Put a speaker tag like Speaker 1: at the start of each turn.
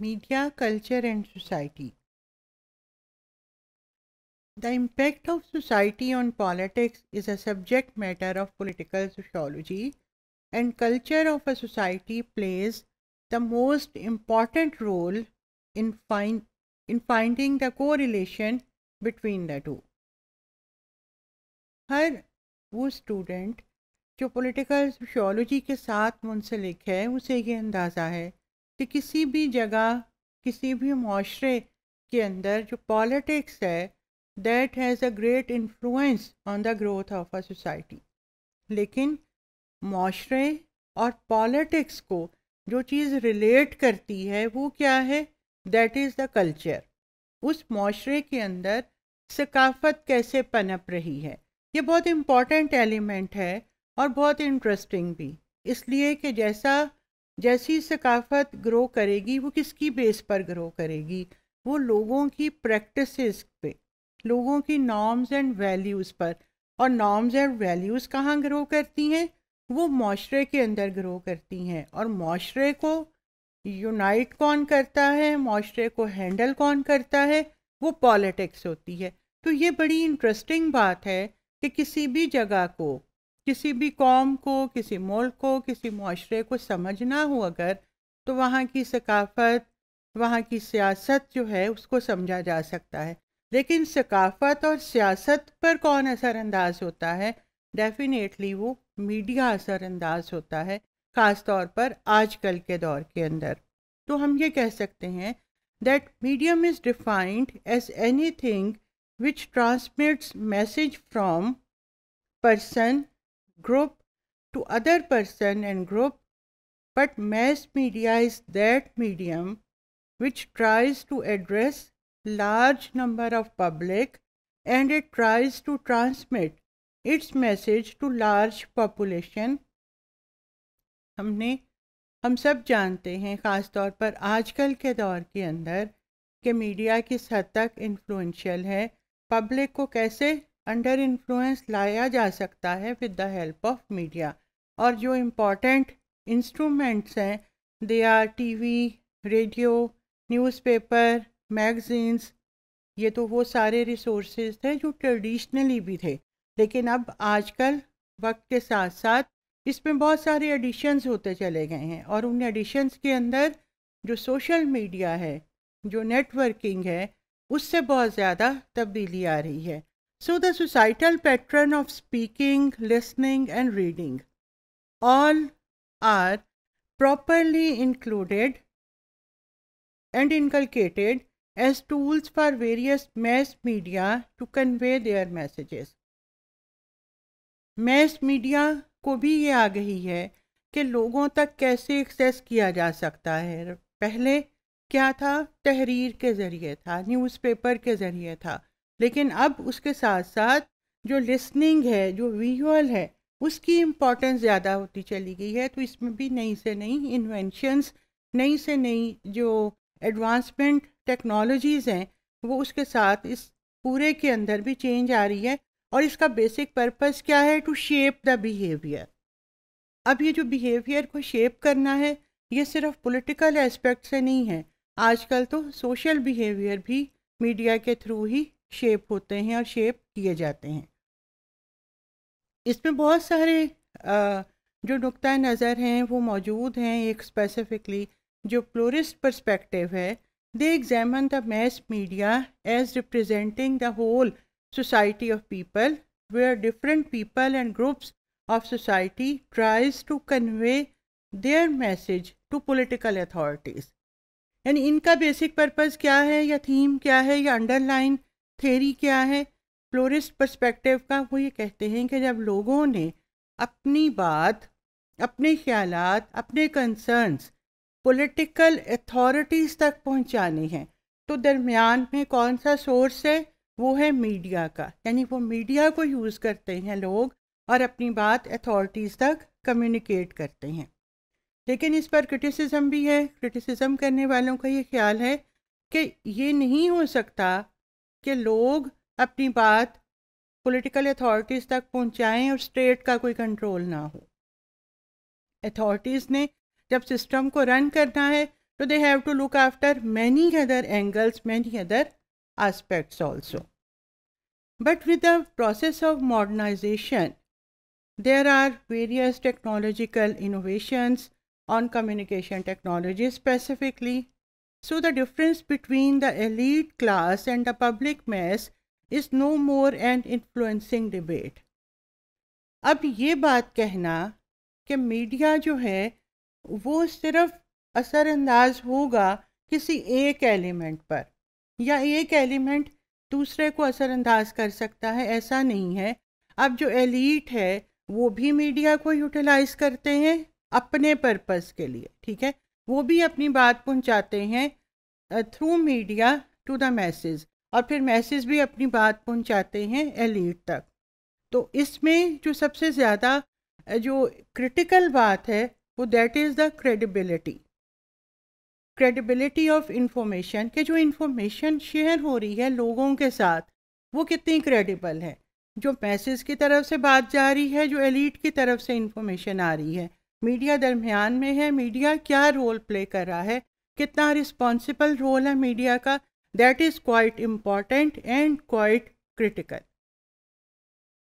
Speaker 1: Media, culture and society. The impact of society on politics is a subject matter of political sociology and culture of a society plays the most important role in, find, in finding the correlation between the two. हर वो student जो political sociology के साथ मुंसलिक है उसे ये अंदाज़ा है कि किसी भी जगह किसी भी माशरे के अंदर जो पॉलिटिक्स है that has a great influence on the growth of a society लेकिन माशरे और पॉलिटिक्स को जो चीज़ रिलेट करती है वो क्या है दैट इज़ द कल्चर उस माशरे के अंदर सकाफत कैसे पनप रही है ये बहुत इम्पॉर्टेंट एलिमेंट है और बहुत इंटरेस्टिंग भी इसलिए कि जैसा जैसी सकाफत ग्रो करेगी वो किसकी बेस पर ग्रो करेगी वो लोगों की प्रैक्टिसेस पे लोगों की नॉर्म्स एंड वैल्यूज़ पर और नॉर्म्स एंड वैल्यूज़ कहाँ ग्रो करती हैं वो माशरे के अंदर ग्रो करती हैं और माशरे को यूनाइट कौन करता है माशरे को हैंडल कौन करता है वो पॉलिटिक्स होती है तो ये बड़ी इंटरेस्टिंग बात है कि किसी भी जगह को किसी भी कौम को किसी मुल्क को किसी माशरे को समझना हो अगर तो वहाँ की सकाफ़त वहाँ की सियासत जो है उसको समझा जा सकता है लेकिन सकाफ़त और सियासत पर कौन असरअंदाज होता है डेफिनेटली वो मीडिया असरअंदाज होता है ख़ास तौर पर आजकल के दौर के अंदर तो हम ये कह सकते हैं that medium is defined as anything which transmits message from person group to other person and group, but mass media is that medium which tries to address large number of public and it tries to transmit its message to large population हमने हम सब जानते हैं ख़ास तौर पर आजकल के दौर के अंदर कि मीडिया किस हद तक इन्फ्लुएंशियल है पब्लिक को कैसे अंडर इन्फ्लुएंस लाया जा सकता है with the help of media और जो इम्पॉर्टेंट इंस्ट्रूमेंट्स हैं they are TV radio newspaper magazines ये तो वो सारे रिसोर्सेज थे जो ट्रेडिशनली भी थे लेकिन अब आजकल वक्त के साथ साथ इसमें बहुत सारे एडिशंस होते चले गए हैं और उन एडिशंस के अंदर जो सोशल मीडिया है जो नेटवर्किंग है उससे बहुत ज़्यादा तब्दीली आ रही है So, the societal pattern of speaking, listening, and reading all are properly included and inculcated as tools for various mass media to convey their messages. mass media ko bhi ye aa gayi hai कि logon tak kaise access kiya ja sakta hai pehle kya tha tehreer ke zariye tha newspaper ke zariye tha लेकिन अब उसके साथ साथ जो listening है जो visual है उसकी इम्पोर्टेंस ज़्यादा होती चली गई है तो इसमें भी नई से नई इन्वेंशंस नई से नई जो एडवांसमेंट टेक्नोलॉजीज़ हैं वो उसके साथ इस पूरे के अंदर भी चेंज आ रही है और इसका बेसिक पर्पस क्या है टू शेप द बिहेवियर अब ये जो बिहेवियर को शेप करना है ये सिर्फ पॉलिटिकल एस्पेक्ट से नहीं है आजकल तो सोशल बिहेवियर भी मीडिया के थ्रू ही शेप होते हैं और शेप किए जाते हैं इसमें बहुत सारे जो नुक़ नज़र हैं वो मौजूद हैं एक स्पेसिफिकली जो प्लोरिस्ट परस्पेक्टिव है they examine the mass media as representing the whole society of people वे are different people and groups of society tries to convey their message to political authorities यानी इनका बेसिक पर्पज़ क्या है या theme क्या है या अंडरलाइन थेरी क्या है फ्लोरिस्ट पर्सपेक्टिव का वो ये कहते हैं कि जब लोगों ने अपनी बात अपने ख्याल अपने कंसर्न्स पॉलिटिकल अथॉरिटीज़ तक पहुंचाने हैं तो दरमियान में कौन सा सोर्स है वो है मीडिया का यानी वो मीडिया को यूज़ करते हैं लोग और अपनी बात अथॉरिटीज़ तक कम्युनिकेट करते हैं लेकिन इस पर क्रिटिसिज्म भी है क्रिटिसिज्म करने वालों का ये ख्याल है कि ये नहीं हो सकता कि लोग अपनी बात पॉलिटिकल अथॉरिटीज़ तक पहुंचाएं और स्टेट का कोई कंट्रोल ना हो अथॉरिटीज़ ने जब सिस्टम को रन करना है तो they have to look after many other angles many other aspects also but with the process of modernisation there are various technological innovations on communication technology specifically So the difference between the elite class and the public mass is no more an influencing debate. अब ये बात कहना कि media जो है वो सिर्फ असरअंदाज होगा किसी एक एलिमेंट पर या एक एलिमेंट दूसरे को असरअंदाज कर सकता है ऐसा नहीं है अब जो एलीट है वो भी मीडिया को यूटिलाइज करते हैं अपने पर्पस के लिए ठीक है वो भी अपनी बात पहुंचाते हैं through media to the message और फिर मैसेज भी अपनी बात पहुंचाते हैं एलीट तक तो इसमें जो सबसे ज़्यादा जो क्रिटिकल बात है वो that is the credibility credibility of information के जो इंफॉर्मेशन शेयर हो रही है लोगों के साथ वो कितनी क्रेडिबल है जो मैसेज की तरफ से बात जा रही है जो एलीट की तरफ से इंफॉर्मेशन आ रही है मीडिया दरमियान में है मीडिया क्या रोल प्ले कर रहा है कितना रिस्पॉन्सिबल रोल है मीडिया का that is quite important and quite critical